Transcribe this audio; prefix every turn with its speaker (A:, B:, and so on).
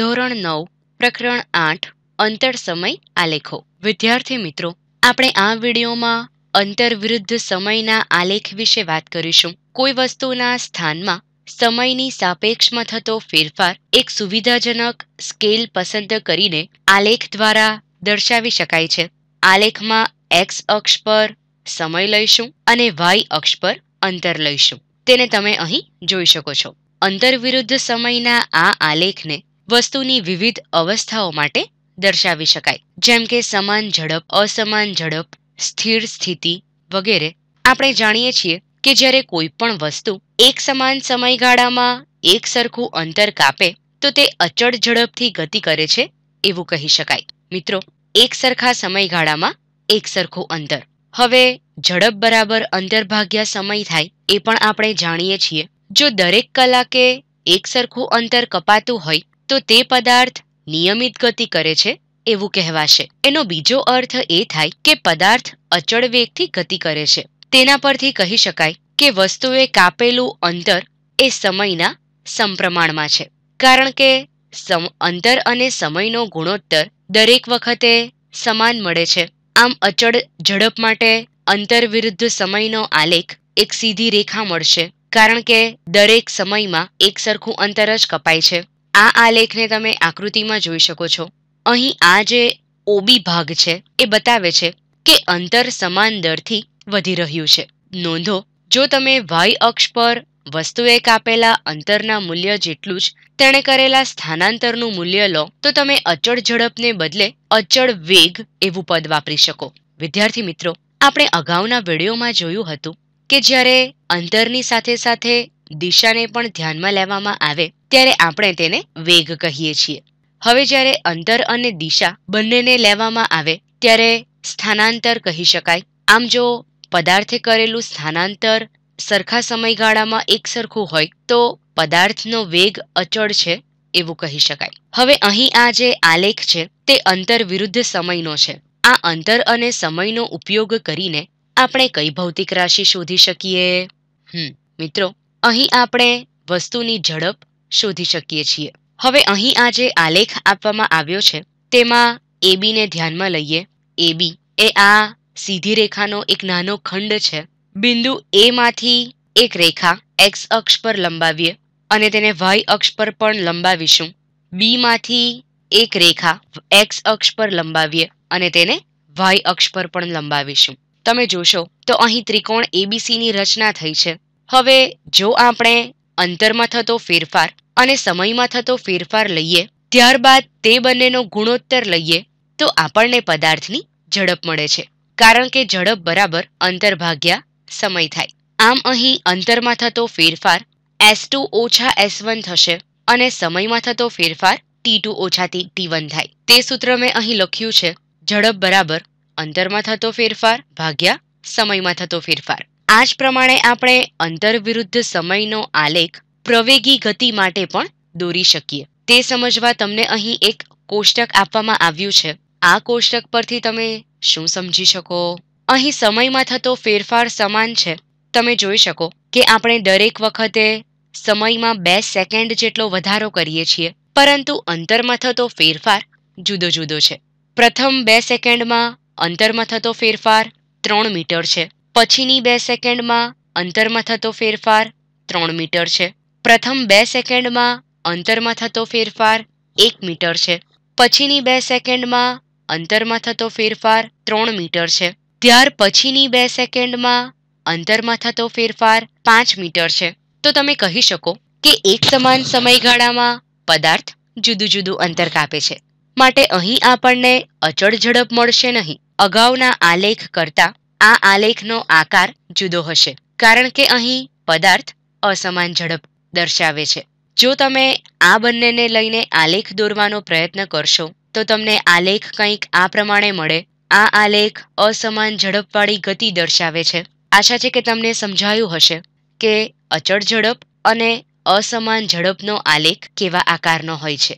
A: ધોરણ નવ પ્રકરણ આઠ અંતર સમય આલેખો વિદ્યાર્થી મિત્રો આપણે આ વિડીયોમાં અંતર વિરુદ્ધ સમયના આલેખ વિશે વાત કરીશું કોઈ વસ્તુના સ્થાનમાં સમયની સાપેક્ષમાં થતો ફેરફાર એક સુવિધાજનક સ્કેલ પસંદ કરીને આલેખ દ્વારા દર્શાવી શકાય છે આલેખમાં એક્સ અક્ષ પર સમય લઈશું અને વાય અક્ષ પર અંતર લઈશું તેને તમે અહીં જોઈ શકો છો અંતર વિરુદ્ધ સમયના આ આલેખને વસ્તુની વિવિધ અવસ્થાઓ માટે દર્શાવી શકાય જેમ કે સમાન ઝડપ અસમાન ઝડપ સ્થિર સ્થિતિ વગેરે આપણે જાણીએ છીએ કે જ્યારે કોઈ પણ વસ્તુ એક સમાન સમયગાળામાં એક સરખું અંતર કાપે તો તે અચળ ઝડપથી ગતિ કરે છે એવું કહી શકાય મિત્રો એક સરખા સમયગાળામાં એક સરખું અંતર હવે ઝડપ બરાબર અંતર ભાગ્યા સમય થાય એ પણ આપણે જાણીએ છીએ જો દરેક કલાકે એક સરખું અંતર કપાતું હોય તો તે પદાર્થ નિયમિત ગતિ કરે છે એવું કહેવાશે એનો બીજો અર્થ એ થાય કે પદાર્થ અચળ વેગથી ગતિ કરે છે તેના પરથી કહી શકાય કે વસ્તુએ કાપેલું અંતર એ સમયના સંપ્રમાણમાં છે કારણ કે અંતર અને સમયનો ગુણોત્તર દરેક વખતે સમાન મળે છે આમ અચળ ઝડપ માટે અંતર વિરુદ્ધ સમયનો આલેખ એક સીધી રેખા મળશે કારણ કે દરેક સમયમાં એક સરખું અંતર જ કપાય છે આ આલેખને તમે આકૃતિમાં જોઈ શકો છો અહીં આ જે ઓબી ભાગ છે એ બતાવે છે કે અંતર સમાન દરથી વધી રહ્યું છે નોંધો જો તમે વાય અક્ષ પર વસ્તુએ કાપેલા અંતરના મૂલ્ય જેટલું જ તેણે કરેલા સ્થાનાંતરનું મૂલ્ય લો તો તમે અચળ ઝડપને બદલે અચળ વેગ એવું પદ વાપરી શકો વિદ્યાર્થી મિત્રો આપણે અગાઉના વિડીયોમાં જોયું હતું કે જ્યારે અંતરની સાથે સાથે દિશાને પણ ધ્યાનમાં લેવામાં આવે ત્યારે આપણે તેને વેગ કહીએ છીએ હવે જ્યારે અંતર અને દિશા બંનેને લેવામાં આવે ત્યારે સ્થાનાંતર કહી શકાય આમ જો પદાર્થે કરેલું સ્થાનાંતર સરખા સમયગાળામાં એક સરખું હોય તો પદાર્થનો વેગ અચળ છે એવું કહી શકાય હવે અહીં આ જે આલેખ છે તે અંતર વિરુદ્ધ સમયનો છે આ અંતર અને સમયનો ઉપયોગ કરીને આપણે કઈ ભૌતિક રાશિ શોધી શકીએ હમ મિત્રો અહીં આપણે વસ્તુની ઝડપ શોધી શકીએ છીએ હવે અહીં આ જે આલેખ આપવામાં આવ્યો છે તેમાં એબીને ધ્યાનમાં લઈએ એબી એ આ સીધી રેખાનો એક નાનો ખંડ છે બિંદુ એમાંથી એક રેખા એક્સ અક્ષ પર લંબાવીએ અને તેને વાય અક્ષ પર પણ લંબાવીશું બીમાંથી એક રેખા એક્સ અક્ષ પર લંબાવીએ અને તેને વાય અક્ષ પર પણ લંબાવીશું તમે જોશો તો અહીં ત્રિકોણ એબીસીની રચના થઈ છે હવે જો આપણે અંતરમાં થતો ફેરફાર અને સમયમાં થતો ફેરફાર લઈએ ત્યારબાદ તે બંનેનો ગુણોત્તર લઈએ તો આપણને પદાર્થની ઝડપ મળે છે કારણ કે ઝડપ બરાબર અંતર ભાગ્યા સમય થાય આમ અહીં અંતરમાં થતો ફેરફાર એસ ટુ ઓછા એસ વન થશે અને સમયમાં થતો ફેરફાર ટી ટુ ઓછા ટી વન થાય તે સૂત્ર મેં અહીં લખ્યું છે ઝડપ બરાબર અંતરમાં થતો ફેરફાર ભાગ્યા સમયમાં થતો ફેરફાર આ જ પ્રમાણે આપણે અંતરવિરુદ્ધ સમયનો આલેખ પ્રવેગી ગતિ માટે પણ દોરી શકીએ તે સમજવા તમને અહીં એક કોષ્ટક આપવામાં આવ્યું છે આ કોષ્ટક પરથી તમે શું સમજી શકો અહીં સમયમાં થતો ફેરફાર સમાન છે તમે જોઈ શકો કે આપણે દરેક વખતે સમયમાં બે સેકન્ડ જેટલો વધારો કરીએ છીએ પરંતુ અંતરમાં થતો ફેરફાર જુદો જુદો છે પ્રથમ બે સેકન્ડમાં અંતરમાં થતો ફેરફાર ત્રણ મીટર છે પછીની બે સેકન્ડમાં અંતરમાં થતો ફેરફાર ત્રણ મીટર છે પ્રથમ બે સેકન્ડમાં અંતરમાં થતો ફેરફાર એક મીટર છે પછીની બે સેકન્ડમાં અંતરમાં થતો ફેરફાર ત્રણ મીટર છે ત્યાર પછીની બે સેકન્ડમાં અંતરમાં થતો ફેરફાર પાંચ મીટર છે તો તમે કહી શકો કે એક સમાન સમયગાળામાં પદાર્થ જુદું જુદું અંતર કાપે છે માટે અહીં આપણને અચળ ઝડપ મળશે નહીં અગાઉના આલેખ કરતાં આ આલેખનો આકાર જુદો હશે કારણ કે અહીં પદાર્થ અસમાન ઝડપ દર્શાવે છે જો તમે આ બંનેને લઈને આલેખ દોરવાનો પ્રયત્ન કરશો તો તમને આલેખ કંઈક આ પ્રમાણે મળે આ આલેખ અસમાન ઝડપવાળી ગતિ દર્શાવે છે આશા છે કે તમને સમજાયું હશે કે અચળ ઝડપ અને અસમાન ઝડપનો આલેખ કેવા આકારનો હોય છે